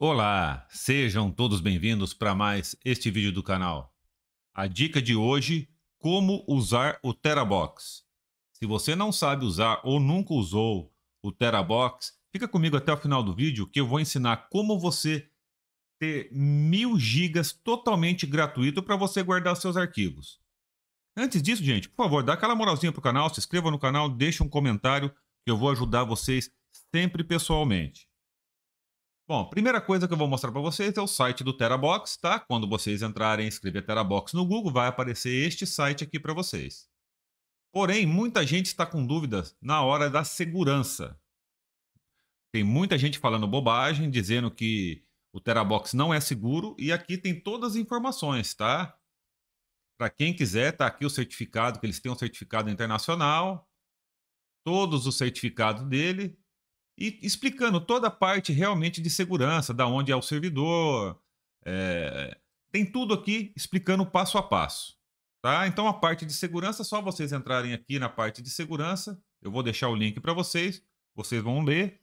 Olá, sejam todos bem-vindos para mais este vídeo do canal. A dica de hoje, como usar o Terabox. Se você não sabe usar ou nunca usou o Terabox, fica comigo até o final do vídeo que eu vou ensinar como você ter mil gigas totalmente gratuito para você guardar seus arquivos. Antes disso, gente, por favor, dá aquela moralzinha pro canal, se inscreva no canal, deixe um comentário que eu vou ajudar vocês sempre pessoalmente. Bom, primeira coisa que eu vou mostrar para vocês é o site do Terabox, tá? Quando vocês entrarem e escrever Terabox no Google, vai aparecer este site aqui para vocês. Porém, muita gente está com dúvidas na hora da segurança. Tem muita gente falando bobagem, dizendo que o Terabox não é seguro e aqui tem todas as informações, tá? Para quem quiser, tá aqui o certificado, que eles têm um certificado internacional, todos os certificados dele, e explicando toda a parte realmente de segurança, da onde é o servidor, é, tem tudo aqui explicando passo a passo. Tá? Então a parte de segurança, só vocês entrarem aqui na parte de segurança, eu vou deixar o link para vocês, vocês vão ler,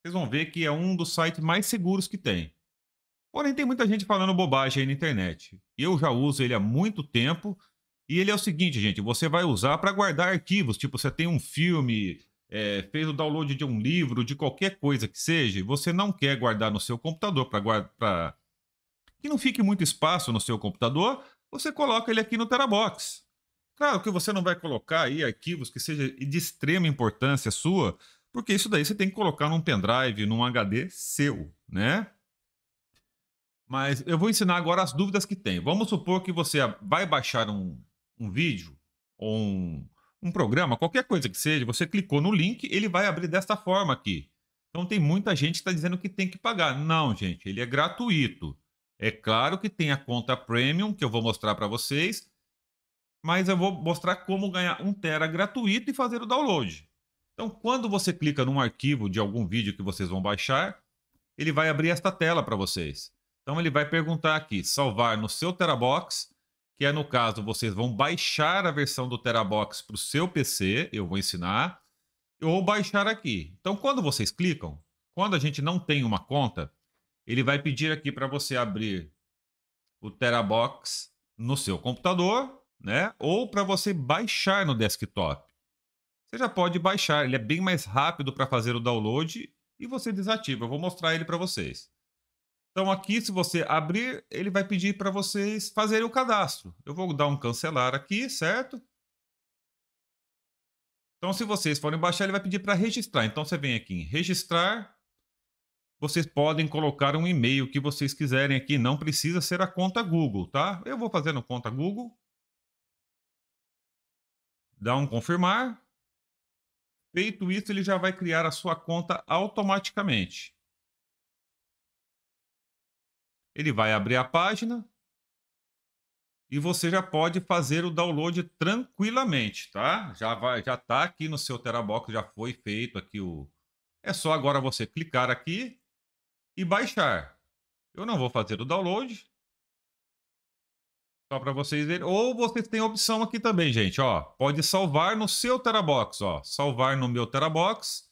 vocês vão ver que é um dos sites mais seguros que tem. Porém, tem muita gente falando bobagem aí na internet. Eu já uso ele há muito tempo. E ele é o seguinte, gente: você vai usar para guardar arquivos. Tipo, você tem um filme, é, fez o download de um livro, de qualquer coisa que seja, você não quer guardar no seu computador para guardar. Que não fique muito espaço no seu computador, você coloca ele aqui no Terabox. Claro que você não vai colocar aí arquivos que seja de extrema importância sua, porque isso daí você tem que colocar num pendrive, num HD seu, né? Mas eu vou ensinar agora as dúvidas que tem. Vamos supor que você vai baixar um, um vídeo ou um, um programa, qualquer coisa que seja, você clicou no link, ele vai abrir desta forma aqui. Então tem muita gente que está dizendo que tem que pagar. Não, gente, ele é gratuito. É claro que tem a conta premium que eu vou mostrar para vocês, mas eu vou mostrar como ganhar um tera gratuito e fazer o download. Então, quando você clica num arquivo de algum vídeo que vocês vão baixar, ele vai abrir esta tela para vocês. Então ele vai perguntar aqui: salvar no seu terabox que é no caso, vocês vão baixar a versão do Terabox para o seu PC, eu vou ensinar, ou baixar aqui. Então, quando vocês clicam, quando a gente não tem uma conta, ele vai pedir aqui para você abrir o Terabox no seu computador, né? Ou para você baixar no desktop. Você já pode baixar, ele é bem mais rápido para fazer o download e você desativa. Eu vou mostrar ele para vocês. Então aqui, se você abrir, ele vai pedir para vocês fazerem o cadastro. Eu vou dar um cancelar aqui, certo? Então, se vocês forem baixar, ele vai pedir para registrar. Então, você vem aqui em registrar. Vocês podem colocar um e-mail que vocês quiserem aqui. Não precisa ser a conta Google, tá? Eu vou fazendo conta Google. Dá um confirmar. Feito isso, ele já vai criar a sua conta automaticamente. Ele vai abrir a página e você já pode fazer o download tranquilamente, tá? Já vai, já tá aqui no seu Terabox, já foi feito aqui o É só agora você clicar aqui e baixar. Eu não vou fazer o download. Só para vocês verem. Ou vocês têm a opção aqui também, gente, ó. Pode salvar no seu Terabox, ó. Salvar no meu Terabox.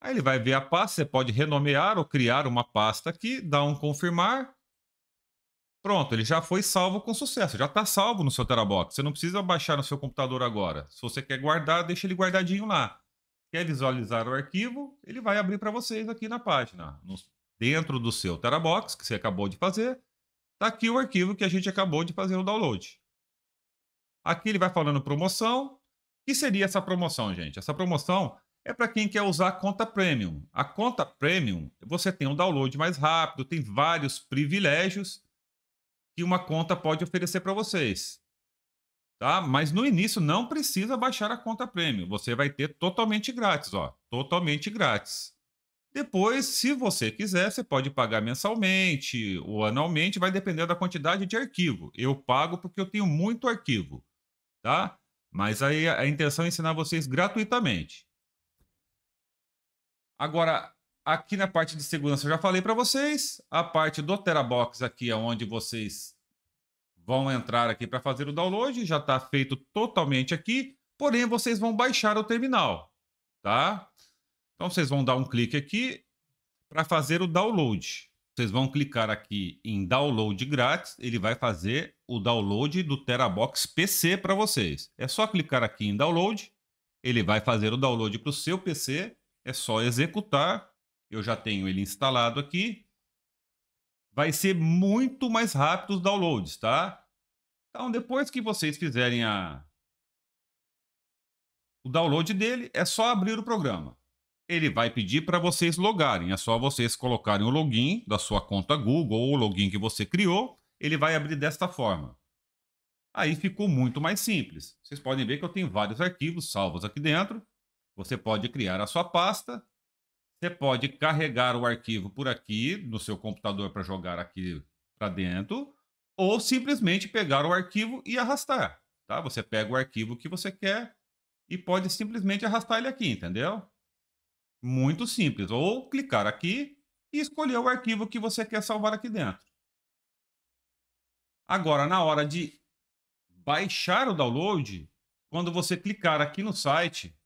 Aí ele vai ver a pasta, você pode renomear ou criar uma pasta aqui, dá um confirmar. Pronto, ele já foi salvo com sucesso, já está salvo no seu Terabox. Você não precisa baixar no seu computador agora. Se você quer guardar, deixa ele guardadinho lá. Quer visualizar o arquivo? Ele vai abrir para vocês aqui na página. No, dentro do seu Terabox, que você acabou de fazer, está aqui o arquivo que a gente acabou de fazer o download. Aqui ele vai falando promoção. O que seria essa promoção, gente? Essa promoção é para quem quer usar a conta premium. A conta premium, você tem um download mais rápido, tem vários privilégios que uma conta pode oferecer para vocês. Tá? Mas no início não precisa baixar a conta premium, você vai ter totalmente grátis, ó, totalmente grátis. Depois, se você quiser, você pode pagar mensalmente ou anualmente, vai depender da quantidade de arquivo. Eu pago porque eu tenho muito arquivo, tá? Mas aí a intenção é ensinar vocês gratuitamente. Agora, Aqui na parte de segurança eu já falei para vocês. A parte do Terabox aqui é onde vocês vão entrar aqui para fazer o download. Já está feito totalmente aqui. Porém, vocês vão baixar o terminal, tá? Então, vocês vão dar um clique aqui para fazer o download. Vocês vão clicar aqui em download grátis. Ele vai fazer o download do Terabox PC para vocês. É só clicar aqui em download. Ele vai fazer o download para o seu PC. É só executar eu já tenho ele instalado aqui. Vai ser muito mais rápido os downloads, tá? Então, depois que vocês fizerem a... o download dele, é só abrir o programa. Ele vai pedir para vocês logarem. É só vocês colocarem o login da sua conta Google ou o login que você criou. Ele vai abrir desta forma. Aí ficou muito mais simples. Vocês podem ver que eu tenho vários arquivos salvos aqui dentro. Você pode criar a sua pasta você pode carregar o arquivo por aqui no seu computador para jogar aqui para dentro, ou simplesmente pegar o arquivo e arrastar. Tá? Você pega o arquivo que você quer e pode simplesmente arrastar ele aqui, entendeu? Muito simples. Ou clicar aqui e escolher o arquivo que você quer salvar aqui dentro. Agora, na hora de baixar o download, quando você clicar aqui no site,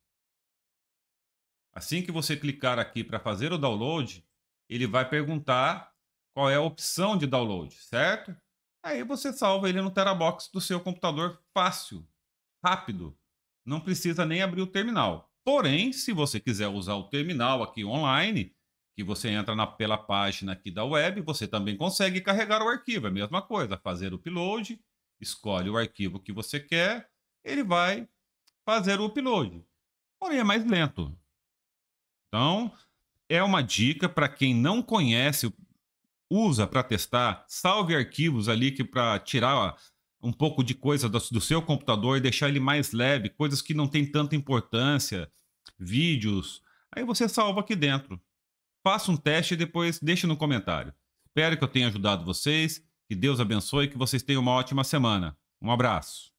Assim que você clicar aqui para fazer o download, ele vai perguntar qual é a opção de download, certo? Aí você salva ele no Terabox do seu computador fácil, rápido. Não precisa nem abrir o terminal. Porém, se você quiser usar o terminal aqui online, que você entra na, pela página aqui da web, você também consegue carregar o arquivo. É a mesma coisa, fazer o upload, escolhe o arquivo que você quer, ele vai fazer o upload. Porém, é mais lento. Então, é uma dica para quem não conhece, usa para testar, salve arquivos ali que para tirar um pouco de coisa do, do seu computador e deixar ele mais leve, coisas que não tem tanta importância, vídeos. Aí você salva aqui dentro. Faça um teste e depois deixe no comentário. Espero que eu tenha ajudado vocês. Que Deus abençoe e que vocês tenham uma ótima semana. Um abraço.